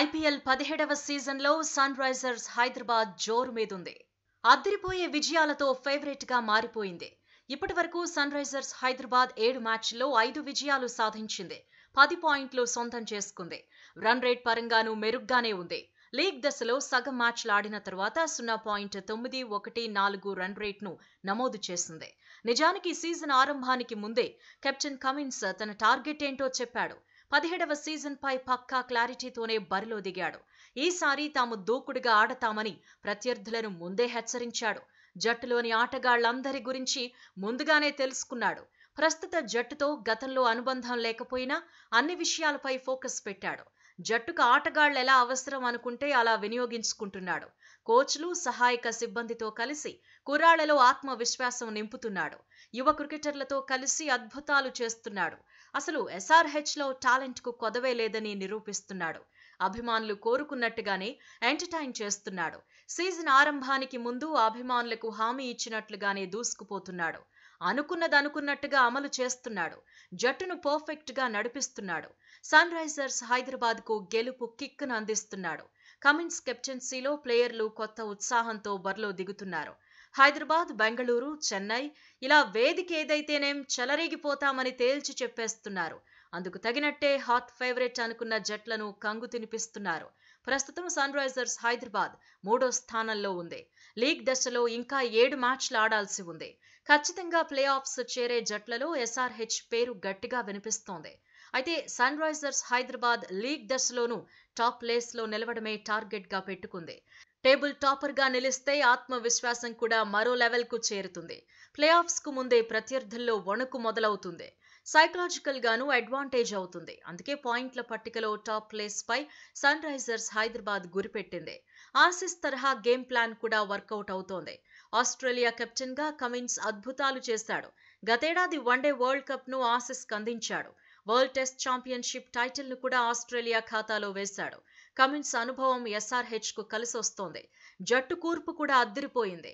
IPL పదిహేడవ సీజన్లో sun sunrisers Hyderabad జోరు మీదుంది అద్దరిపోయే విజయాలతో ఫేవరెట్గా మారిపోయింది ఇప్పటి వరకు సన్ రైజర్స్ హైదరాబాద్ ఏడు మ్యాచ్ల్లో ఐదు విజయాలు సాధించింది పది పాయింట్లు సొంతం చేసుకుంది రన్ రేట్ పరంగానూ మెరుగ్గానే ఉంది లీగ్ దశలో సగం మ్యాచ్లు ఆడిన తర్వాత సున్నా పాయింట్ తొమ్మిది ఒకటి నాలుగు రన్ రేట్ను నమోదు చేసింది నిజానికి సీజన్ ఆరంభానికి ముందే కెప్టెన్ కమిన్స్ తన టార్గెట్ ఏంటో చెప్పాడు పదిహేడవ సీజన్ పై పక్కా క్లారిటీతోనే బరిలో దిగాడు ఈసారి తాము దూకుడుగా ఆడతామని ప్రత్యర్థులను ముందే హెచ్చరించాడు జట్టులోని ఆటగాళ్లందరి గురించి ముందుగానే తెలుసుకున్నాడు ప్రస్తుత జట్టుతో గతంలో అనుబంధం లేకపోయినా అన్ని విషయాలపై ఫోకస్ పెట్టాడు జట్టుకు ఆటగాళ్లు ఎలా అవసరం అనుకుంటే అలా వినియోగించుకుంటున్నాడు కోచ్లు సహాయక సిబ్బందితో కలిసి కుర్రాళ్లలో ఆత్మవిశ్వాసం నింపుతున్నాడు యువ క్రికెటర్లతో కలిసి అద్భుతాలు చేస్తున్నాడు అసలు ఎస్ఆర్హెచ్లో టాలెంట్కు కొదవే లేదని నిరూపిస్తున్నాడు అభిమానులు కోరుకున్నట్టుగానే ఎంటర్టైన్ చేస్తున్నాడు సీజన్ ఆరంభానికి ముందు అభిమానులకు హామీ ఇచ్చినట్లుగానే దూసుకుపోతున్నాడు అనుకున్నది అనుకున్నట్టుగా అమలు చేస్తున్నాడు జట్టును పర్ఫెక్ట్గా నడిపిస్తున్నాడు సన్ రైజర్స్ హైదరాబాద్కు గెలుపు కిక్ను అందిస్తున్నాడు కమిన్స్ కెప్టెన్సీలో ప్లేయర్లు కొత్త ఉత్సాహంతో బరిలో దిగుతున్నారు హైదరాబాద్ బెంగళూరు చెన్నై ఇలా వేదిక ఏదైతేనేం చెలరేగిపోతామని తేల్చి చెప్పేస్తున్నారు అందుకు తగినట్టే హాట్ ఫేవరెట్ అనుకున్న జట్లను కంగు తినిపిస్తున్నారు ప్రస్తుతం సన్ రైజర్స్ హైదరాబాద్ మూడో స్థానంలో ఉంది లీగ్ దశలో ఇంకా ఏడు మ్యాచ్లు ఆడాల్సి ఉంది ఖచ్చితంగా ప్లే ఆఫ్స్ చేరే జట్లలో ఎస్ఆర్హెచ్ పేరు గట్టిగా వినిపిస్తోంది అయితే సన్ రైజర్స్ హైదరాబాద్ లీగ్ దశలోనూ టాప్ ప్లేస్లో నిలవడమే టార్గెట్గా పెట్టుకుంది టేబుల్ టాపర్గా నిలిస్తే ఆత్మవిశ్వాసం కూడా మరో లెవెల్కు చేరుతుంది ప్లే కు ముందే ప్రత్యర్థుల్లో వణుకు మొదలవుతుంది సైకలాజికల్ గాను అడ్వాంటేజ్ అవుతుంది అందుకే పాయింట్ల పట్టికలో టాప్ ప్లేస్ పై సన్ రైజర్స్ హైదరాబాద్ గురిపెట్టింది ఆసిస్ తరహా గేమ్ ప్లాన్ కూడా వర్కౌట్ అవుతోంది ఆస్ట్రేలియా కెప్టెన్ గా కమిన్స్ అద్భుతాలు చేశాడు గతేడాది వన్డే వరల్డ్ కప్ ను ఆసిస్ అందించాడు వరల్డ్ టెస్ట్ ఛాంపియన్షిప్ టైటిల్ ను కూడా ఆస్ట్రేలియా ఖాతాలో వేశాడు కమిన్స్ అనుభవం కలిసి కలిసొస్తోంది జట్టు కూర్పు కూడా అద్దరిపోయింది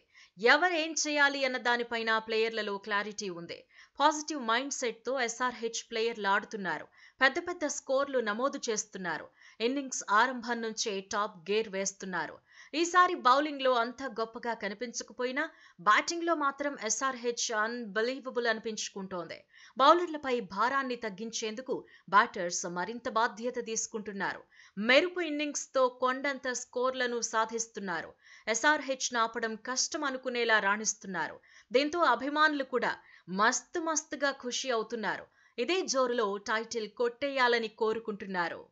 ఎవరేం చేయాలి అన్న దానిపైన ప్లేయర్లలో క్లారిటీ ఉంది పాజిటివ్ మైండ్ సెట్తో ఎస్ఆర్హెచ్ ప్లేయర్లు ఆడుతున్నారు పెద్ద పెద్ద స్కోర్లు నమోదు చేస్తున్నారు ఇన్నింగ్స్ ఆరంభం నుంచే టాప్ గేర్ వేస్తున్నారు ఈసారి బౌలింగ్లో అంత గొప్పగా కనిపించకపోయినా బ్యాటింగ్లో మాత్రం ఎస్ఆర్హెచ్ అన్బిలీవబుల్ అనిపించుకుంటోంది బౌలర్లపై భారాన్ని తగ్గించేందుకు బ్యాటర్స్ మరింత బాధ్యత తీసుకుంటున్నారు మెరుపు ఇన్నింగ్స్తో కొండంత స్కోర్లను సాధిస్తున్నారు ఎస్ఆర్హెచ్ ఆపడం కష్టం అనుకునేలా రాణిస్తున్నారు దీంతో అభిమానులు కూడా మస్తు మస్తుగా ఖుషి అవుతున్నారు ఇదే జోరులో టైటిల్ కొట్టేయాలని కోరుకుంటున్నారు